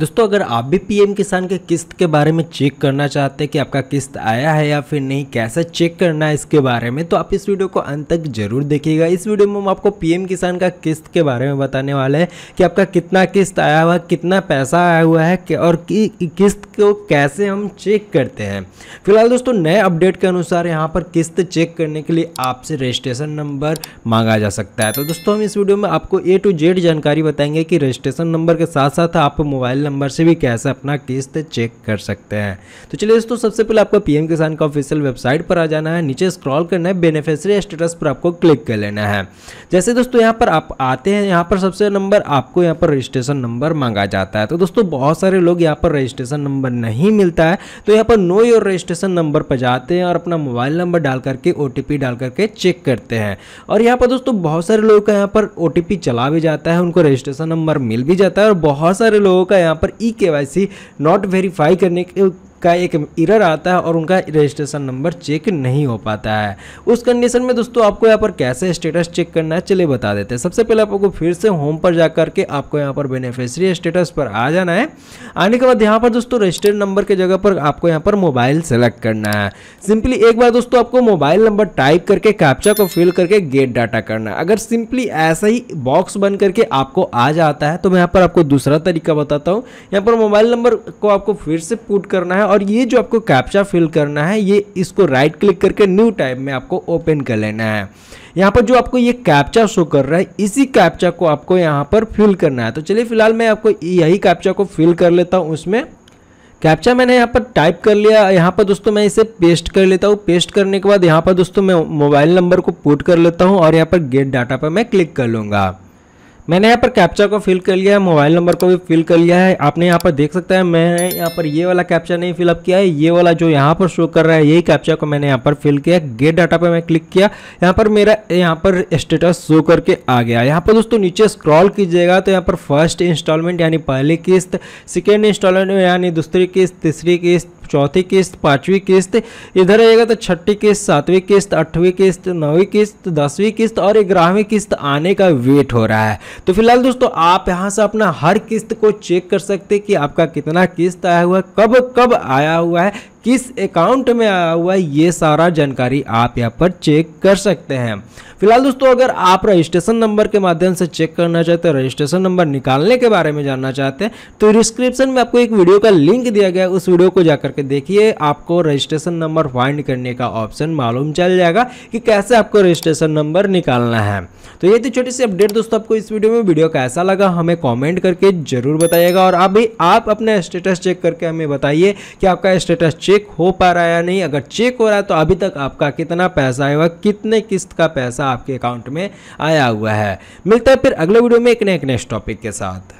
दोस्तों अगर आप भी पीएम किसान के किस्त के बारे में चेक करना चाहते हैं कि आपका किस्त आया है या फिर नहीं कैसे चेक करना है इसके बारे में तो आप इस वीडियो को अंत तक जरूर देखिएगा इस वीडियो में हम आपको पीएम किसान का किस्त के बारे में बताने वाले हैं कि आपका कितना किस्त आया हुआ है कितना पैसा आया हुआ है और कि, किस्त को कैसे हम चेक करते हैं फिलहाल दोस्तों नए अपडेट के अनुसार यहाँ पर किस्त चेक करने के लिए आपसे रजिस्ट्रेशन नंबर मांगा जा सकता है तो दोस्तों हम इस वीडियो में आपको ए टू जेड जानकारी बताएंगे कि रजिस्ट्रेशन नंबर के साथ साथ आप मोबाइल नंबर से भी कैसे अपना किस्त चेक कर सकते हैं तो चलिए दोस्तों सबसे पहले आपको पीएम किसान का ऑफिशियल वेबसाइट पर आ जाना है नीचे स्क्रॉल करना है बेनिफिशरी स्टेटस पर आपको क्लिक कर लेना है जैसे दोस्तों यहाँ पर आप आते हैं यहाँ पर सबसे नंबर आपको यहाँ पर रजिस्ट्रेशन नंबर मांगा जाता है तो दोस्तों बहुत सारे लोग यहाँ पर रजिस्ट्रेशन नंबर नहीं मिलता है तो यहाँ पर नो योर रजिस्ट्रेशन नंबर पर जाते हैं और अपना मोबाइल नंबर डाल करके ओ डाल करके चेक करते हैं और यहाँ पर दोस्तों बहुत सारे लोगों का यहाँ पर ओ चला भी जाता है उनको रजिस्ट्रेशन नंबर मिल भी जाता है और बहुत सारे लोगों का यहाँ पर ई के नॉट वेरीफाई करने के का एक इरर आता है और उनका रजिस्ट्रेशन नंबर चेक नहीं हो पाता है उस कंडीशन में दोस्तों आपको यहाँ पर कैसे स्टेटस चेक करना है चलिए बता देते हैं सबसे पहले आपको फिर से होम पर जा करके आपको यहाँ पर बेनिफिशरी स्टेटस पर आ जाना है आने के बाद यहाँ पर दोस्तों रजिस्टर्ड नंबर के जगह पर आपको यहाँ पर मोबाइल सेलेक्ट करना है सिंपली एक बार दोस्तों आपको मोबाइल नंबर टाइप करके कैप्चा को फिल करके गेट डाटा करना है अगर सिंपली ऐसा ही बॉक्स बन करके आपको आ जाता है तो मैं यहाँ पर आपको दूसरा तरीका बताता हूँ यहाँ पर मोबाइल नंबर को आपको फिर से पुट करना है और ये जो आपको कैप्चा फिल करना है ये इसको राइट क्लिक करके न्यू टाइप में आपको ओपन कर लेना है यहाँ पर जो आपको ये कैप्चा शो कर रहा है इसी कैप्चा को आपको यहाँ पर फिल करना है तो चलिए फिलहाल मैं आपको यही कैप्चा को फिल कर लेता हूँ उसमें कैप्चा मैंने यहाँ पर टाइप कर लिया यहाँ पर दोस्तों मैं इसे पेस्ट कर लेता हूँ पेस्ट करने के बाद यहाँ पर दोस्तों मैं मोबाइल नंबर को पुट कर लेता हूँ और यहाँ पर गेट डाटा पर मैं क्लिक कर लूँगा मैंने यहाँ पर कैप्चा को फिल कर लिया है मोबाइल नंबर को भी फिल कर लिया है आपने यहाँ पर देख सकता है मैं यहाँ पर ये वाला कैप्चा नहीं फिलअप किया है ये वाला जो यहाँ पर शो कर रहा है यही कैप्चा को मैंने यहाँ पर फिल किया गेट डाटा पर मैं क्लिक किया यहाँ पर मेरा यहाँ पर स्टेटस शो करके आ गया यहाँ पर दोस्तों नीचे स्क्रॉल कीजिएगा तो यहाँ पर फर्स्ट इंस्टॉलमेंट यानी पहली किस्त सेकेंड इंस्टॉलमेंट यानी दूसरी किस्त तीसरी किस्त चौथी किस्त पाँचवीं किस्त इधर आएगा तो छठी किस्त सातवीं किस्त आठवीं किस्त नौवीं किस्त दसवीं किस्त और ग्यारहवीं किस्त आने का वेट हो रहा है तो फिलहाल दोस्तों आप यहां से अपना हर किस्त को चेक कर सकते हैं कि आपका कितना किस्त आया हुआ है कब कब आया हुआ है किस अकाउंट में आया हुआ है ये सारा जानकारी आप यहाँ पर चेक कर सकते हैं फिलहाल दोस्तों अगर आप रजिस्ट्रेशन नंबर के माध्यम से चेक करना चाहते हैं रजिस्ट्रेशन नंबर निकालने के बारे में जानना चाहते हैं तो डिस्क्रिप्शन में आपको एक वीडियो का लिंक दिया गया है उस वीडियो को जाकर के देखिए आपको रजिस्ट्रेशन नंबर फाइंड करने का ऑप्शन मालूम चल जाएगा कि कैसे आपको रजिस्ट्रेशन नंबर निकालना है तो ये थी छोटी सी अपडेट दोस्तों आपको इस वीडियो में वीडियो कैसा लगा हमें कॉमेंट करके जरूर बताइएगा और अभी आप अपना स्टेटस चेक करके हमें बताइए कि आपका स्टेटस चेक हो पा रहा है या नहीं अगर चेक हो रहा है तो अभी तक आपका कितना पैसा आया हुआ कितने किस्त का पैसा आपके अकाउंट में आया हुआ है मिलता है फिर अगले वीडियो में एक नए नेक्स्ट टॉपिक के साथ